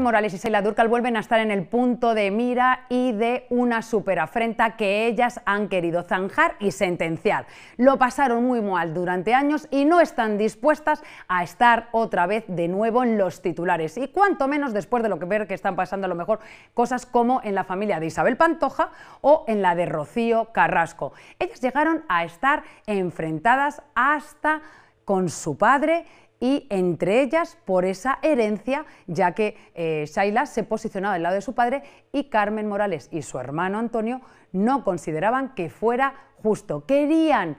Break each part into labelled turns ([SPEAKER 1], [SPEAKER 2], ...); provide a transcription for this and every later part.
[SPEAKER 1] Morales y Sheila Durcal vuelven a estar en el punto de mira y de una superafrenta que ellas han querido zanjar y sentenciar. Lo pasaron muy mal durante años y no están dispuestas a estar otra vez de nuevo en los titulares. Y cuanto menos después de lo que ver que están pasando a lo mejor cosas como en la familia de Isabel Pantoja o en la de Rocío Carrasco. Ellas llegaron a estar enfrentadas hasta con su padre y entre ellas por esa herencia, ya que eh, se posicionaba del lado de su padre y Carmen Morales y su hermano Antonio no consideraban que fuera justo. Querían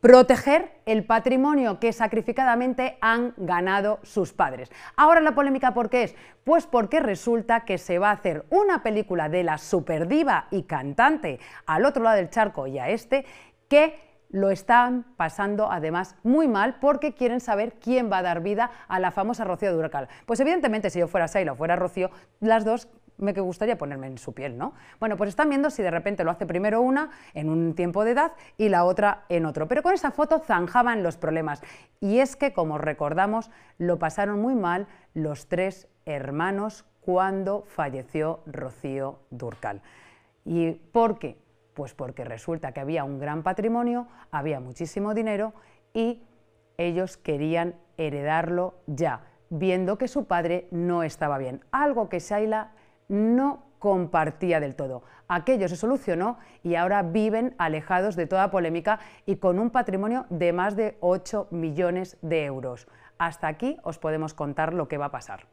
[SPEAKER 1] proteger el patrimonio que sacrificadamente han ganado sus padres. Ahora la polémica ¿por qué es? Pues porque resulta que se va a hacer una película de la superdiva y cantante al otro lado del charco y a este que lo están pasando además muy mal porque quieren saber quién va a dar vida a la famosa Rocío Durcal. Pues evidentemente si yo fuera Saila o fuera Rocío, las dos me que gustaría ponerme en su piel, ¿no? Bueno, pues están viendo si de repente lo hace primero una en un tiempo de edad y la otra en otro. Pero con esa foto zanjaban los problemas. Y es que, como recordamos, lo pasaron muy mal los tres hermanos cuando falleció Rocío Durcal. ¿Y por qué? Pues porque resulta que había un gran patrimonio, había muchísimo dinero y ellos querían heredarlo ya, viendo que su padre no estaba bien, algo que Shaila no compartía del todo. Aquello se solucionó y ahora viven alejados de toda polémica y con un patrimonio de más de 8 millones de euros. Hasta aquí os podemos contar lo que va a pasar.